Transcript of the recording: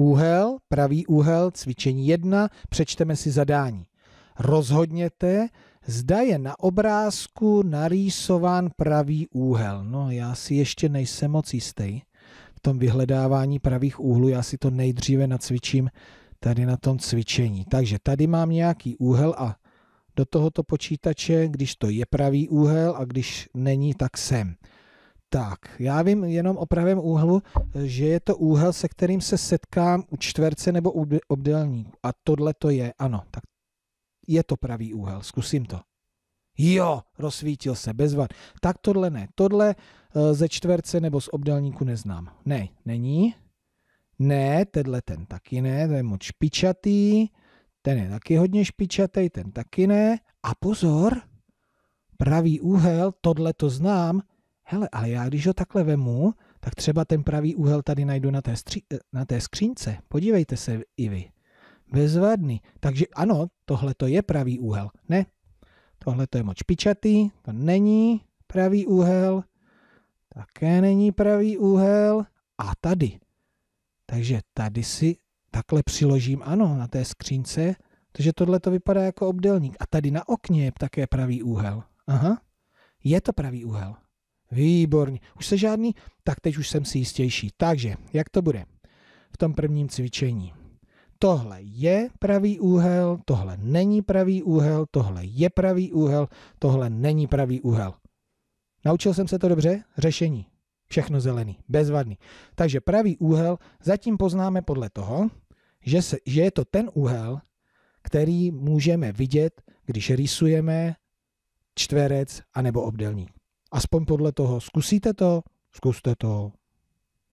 Úhel, pravý úhel, cvičení 1, přečteme si zadání. Rozhodněte, zda je na obrázku narýsován pravý úhel. No, já si ještě nejsem moc jistý v tom vyhledávání pravých úhlů. Já si to nejdříve nacvičím tady na tom cvičení. Takže tady mám nějaký úhel a do tohoto počítače, když to je pravý úhel a když není, tak sem. Tak, já vím jenom o pravém úhlu, že je to úhel, se kterým se setkám u čtverce nebo u obdélníku. A tohle to je, ano, tak je to pravý úhel, zkusím to. Jo, rozsvítil se, bez vad. Tak tohle ne, tohle eh, ze čtverce nebo z obdélníku neznám. Ne, není. Ne, tenhle ten taky ne, to je moc špičatý. Ten je taky hodně špičatý, ten taky ne. A pozor, pravý úhel, tohle to znám, hele, ale já když ho takhle vemu, tak třeba ten pravý úhel tady najdu na té, stři- eh, na té skřínce. Podívejte se i vy. Bezvadný. Takže ano, tohle to je pravý úhel. Ne, tohle to je moc pičatý, to není pravý úhel, také není pravý úhel a tady. Takže tady si takhle přiložím, ano, na té skřínce, takže tohle to vypadá jako obdelník. A tady na okně je také pravý úhel. Aha, je to pravý úhel. Výborně. Už se žádný? Tak teď už jsem si jistější. Takže, jak to bude? V tom prvním cvičení. Tohle je pravý úhel, tohle není pravý úhel, tohle je pravý úhel, tohle není pravý úhel. Naučil jsem se to dobře? Řešení. Všechno zelený, bezvadný. Takže pravý úhel zatím poznáme podle toho, že, se, že je to ten úhel, který můžeme vidět, když rysujeme čtverec anebo obdelník. Aspoň podle toho. Zkusíte to? Zkuste to.